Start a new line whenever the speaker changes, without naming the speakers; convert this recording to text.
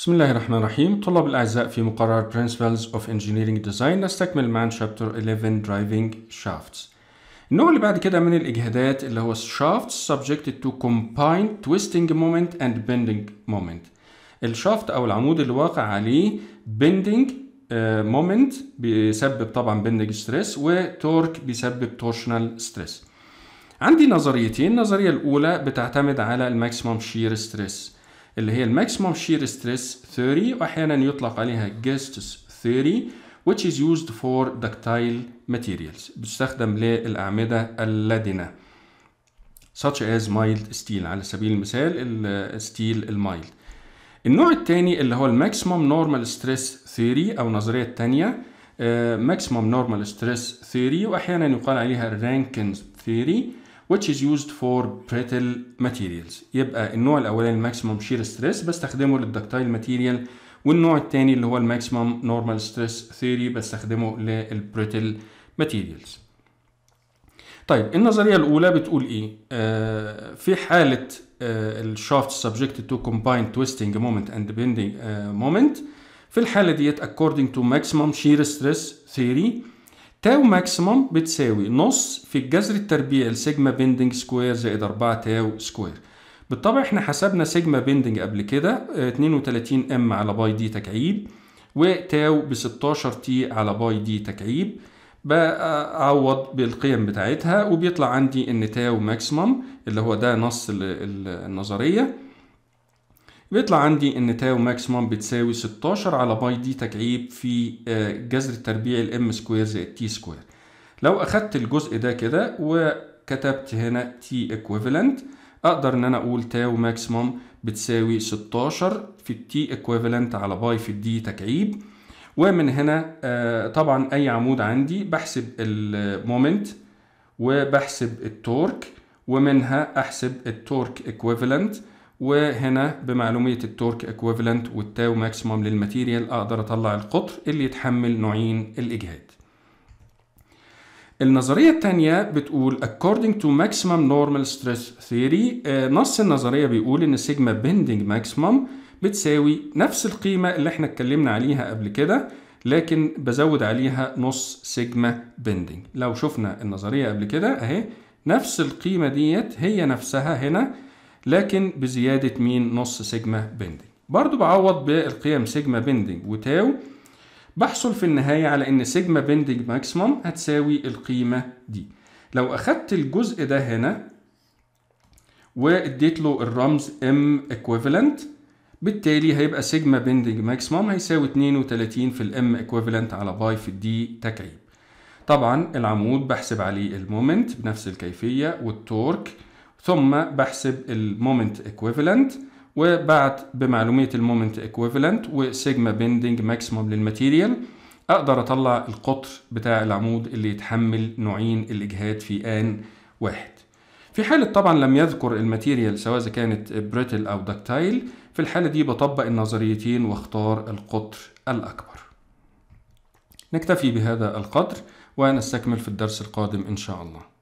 بسم الله الرحمن الرحيم طلاب الأعزاء في مقرر Principles of Engineering Design نستكمل معا Chapter 11 Driving Shafts النوع اللي بعد كده من الإجهادات اللي هو Shafts subjected to combined twisting moment and bending moment الشافت أو العمود اللي واقع عليه bending Moment بيسبب طبعا Bending Stress وتورك بيسبب Torsional Stress عندي نظريتين النظريه الاولى بتعتمد على Maximum Shear Stress اللي هي الماكسيموم شير ستريس ثيوري واحيانا يطلق عليها جيستس ثيوري which is used for ductile materials بتستخدم للأعمدة اللدنة such as mild steel على سبيل المثال الستيل المايلد النوع الثاني اللي هو الماكسيموم نورمال ستريس ثيوري او النظريه الثانيه ماكسيموم آه، نورمال ستريس ثيوري واحيانا يقال عليها رانكن ثيوري which is used for brittle materials يبقى النوع الاولاني الماكسيمم شير ستريس بستخدمه للدكتايل ماتيريال والنوع الثاني اللي هو الماكسيمم نورمال ستريس ثيوري بستخدمه للبريتل ماتيريالز طيب النظريه الاولى بتقول ايه آه في حاله آه الشافت subjected to combined twisting moment and bending مومنت آه، moment في الحاله ديت according to maximum shear stress theory تاو ماكسيموم بتساوي نص في الجذر التربيعي لسيجما بيندنج سكوير زائد 4 تاو سكوير بالطبع احنا حسبنا سيجما بيندنج قبل كده 32 آه، ام على باي دي تكعيب وتاو ب 16 تي على باي دي تكعيب بعوض بالقيم بتاعتها وبيطلع عندي ان تاو ماكسيموم اللي هو ده نص النظريه بيطلع عندي ان تاو ماكسيموم بتساوي 16 على باي دي تكعيب في آه، جذر التربيع الام سكوير زائد تي سكوير لو اخدت الجزء ده كده وكتبت هنا تي ايكويفالنت اقدر ان انا اقول تاو ماكسيموم بتساوي 16 في التي ايكويفالنت على باي في الدي تكعيب ومن هنا آه، طبعا اي عمود عندي بحسب المومنت وبحسب التورك ومنها احسب التورك ايكويفالنت وهنا بمعلومية التورك اكويفلنت والتاو ماكسيموم للماتيريال اقدر اطلع القطر اللي يتحمل نوعين الاجهاد النظرية الثانية بتقول according to maximum normal stress theory آه، نص النظرية بيقول ان سيجما bending maximum بتساوي نفس القيمة اللي احنا اتكلمنا عليها قبل كده لكن بزود عليها نص سيجما بندنج لو شفنا النظرية قبل كده اهي نفس القيمة ديت هي نفسها هنا لكن بزيادة مين نص سيجما بندنج برضو بعوض بالقيم سيجما بندنج وتاو بحصل في النهاية على ان سيجما بندنج ماكسيمم هتساوي القيمة دي لو اخدت الجزء ده هنا واديت له الرمز ام equivalent بالتالي هيبقى سيجما بندنج ماكسيمم هيساوي 32 في الام equivalent على باي في الدي تكعيب طبعا العمود بحسب عليه المومنت بنفس الكيفية والتورك ثم بحسب المومنت ايكويفالنت وبعد بمعلومية المومنت ايكويفالنت وسيجما بيندنج ماكسيموم للماتيريال اقدر اطلع القطر بتاع العمود اللي يتحمل نوعين الاجهاد في ان واحد في حالة طبعا لم يذكر الماتيريال سواء إذا كانت بريتل أو دكتايل في الحالة دي بطبق النظريتين واختار القطر الأكبر نكتفي بهذا القدر ونستكمل في الدرس القادم إن شاء الله